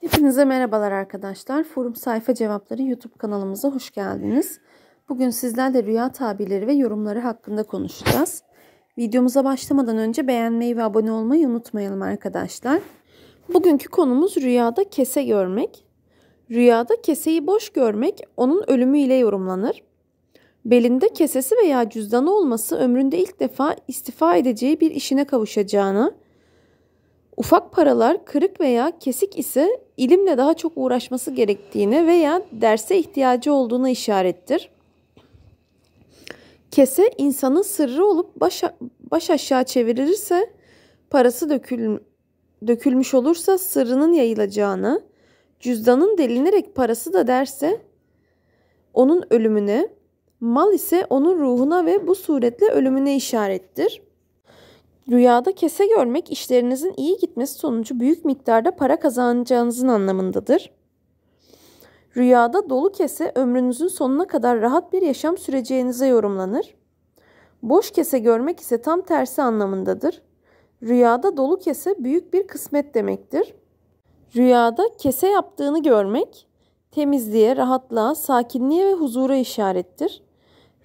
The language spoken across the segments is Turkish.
Hepinize merhabalar arkadaşlar. Forum Sayfa Cevapları YouTube kanalımıza hoş geldiniz. Bugün sizlerle rüya tabirleri ve yorumları hakkında konuşacağız. Videomuza başlamadan önce beğenmeyi ve abone olmayı unutmayalım arkadaşlar. Bugünkü konumuz rüyada kese görmek. Rüyada keseyi boş görmek onun ölümü ile yorumlanır. Belinde kesesi veya cüzdanı olması ömründe ilk defa istifa edeceği bir işine kavuşacağını, ufak paralar kırık veya kesik ise ilimle daha çok uğraşması gerektiğini veya derse ihtiyacı olduğunu işarettir. Kese insanın sırrı olup baş, baş aşağı çevirilirse parası dökül, dökülmüş olursa sırrının yayılacağını, cüzdanın delinerek parası da derse onun ölümüne, mal ise onun ruhuna ve bu suretle ölümüne işarettir.'' Rüyada kese görmek işlerinizin iyi gitmesi sonucu büyük miktarda para kazanacağınızın anlamındadır. Rüyada dolu kese ömrünüzün sonuna kadar rahat bir yaşam süreceğinize yorumlanır. Boş kese görmek ise tam tersi anlamındadır. Rüyada dolu kese büyük bir kısmet demektir. Rüyada kese yaptığını görmek temizliğe, rahatlığa, sakinliğe ve huzura işarettir.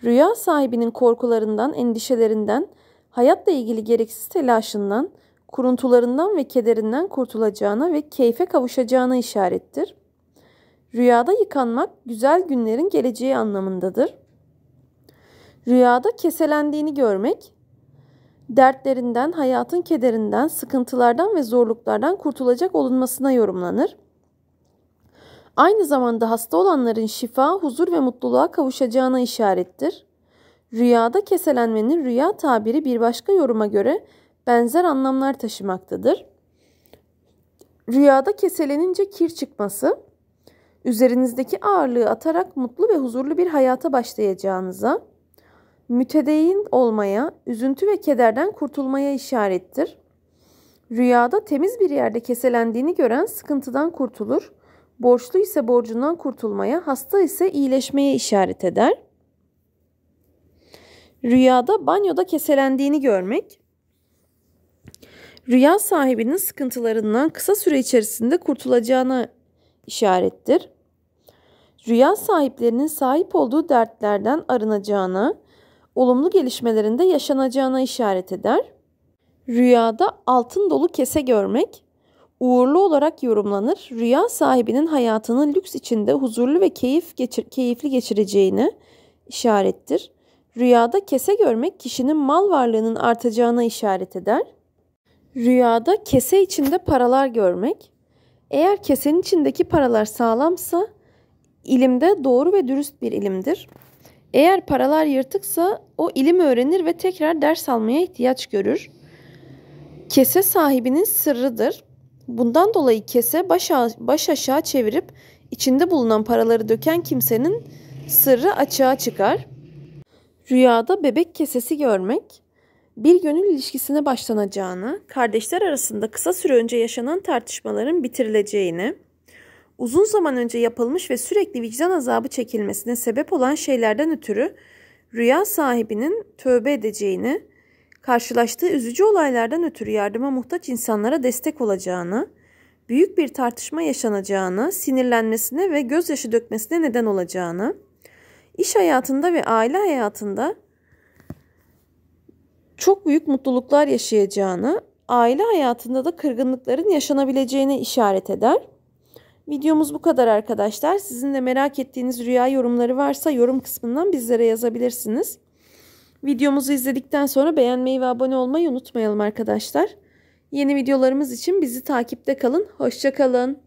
Rüya sahibinin korkularından, endişelerinden, hayatla ilgili gereksiz telaşından, kuruntularından ve kederinden kurtulacağına ve keyfe kavuşacağına işarettir. Rüyada yıkanmak güzel günlerin geleceği anlamındadır. Rüyada keselendiğini görmek, dertlerinden, hayatın kederinden, sıkıntılardan ve zorluklardan kurtulacak olunmasına yorumlanır. Aynı zamanda hasta olanların şifa, huzur ve mutluluğa kavuşacağına işarettir. Rüyada keselenmenin rüya tabiri bir başka yoruma göre benzer anlamlar taşımaktadır. Rüyada keselenince kir çıkması, üzerinizdeki ağırlığı atarak mutlu ve huzurlu bir hayata başlayacağınıza, mütedeyyin olmaya, üzüntü ve kederden kurtulmaya işarettir. Rüyada temiz bir yerde keselendiğini gören sıkıntıdan kurtulur, borçlu ise borcundan kurtulmaya, hasta ise iyileşmeye işaret eder. Rüyada banyoda keselendiğini görmek, rüya sahibinin sıkıntılarından kısa süre içerisinde kurtulacağına işarettir. Rüya sahiplerinin sahip olduğu dertlerden arınacağına, olumlu gelişmelerinde yaşanacağına işaret eder. Rüyada altın dolu kese görmek, uğurlu olarak yorumlanır. Rüya sahibinin hayatının lüks içinde huzurlu ve keyif geçir, keyifli geçireceğini işarettir. Rüyada kese görmek kişinin mal varlığının artacağına işaret eder. Rüyada kese içinde paralar görmek. Eğer kesenin içindeki paralar sağlamsa ilimde doğru ve dürüst bir ilimdir. Eğer paralar yırtıksa o ilim öğrenir ve tekrar ders almaya ihtiyaç görür. Kese sahibinin sırrıdır. Bundan dolayı kese baş, baş aşağı çevirip içinde bulunan paraları döken kimsenin sırrı açığa çıkar.'' Rüyada bebek kesesi görmek, bir gönül ilişkisine başlanacağını, kardeşler arasında kısa süre önce yaşanan tartışmaların bitirileceğini, uzun zaman önce yapılmış ve sürekli vicdan azabı çekilmesine sebep olan şeylerden ötürü rüya sahibinin tövbe edeceğini, karşılaştığı üzücü olaylardan ötürü yardıma muhtaç insanlara destek olacağını, büyük bir tartışma yaşanacağını, sinirlenmesine ve gözyaşı dökmesine neden olacağını, iş hayatında ve aile hayatında çok büyük mutluluklar yaşayacağını, aile hayatında da kırgınlıkların yaşanabileceğini işaret eder. Videomuz bu kadar arkadaşlar. Sizin de merak ettiğiniz rüya yorumları varsa yorum kısmından bizlere yazabilirsiniz. Videomuzu izledikten sonra beğenmeyi ve abone olmayı unutmayalım arkadaşlar. Yeni videolarımız için bizi takipte kalın. Hoşçakalın.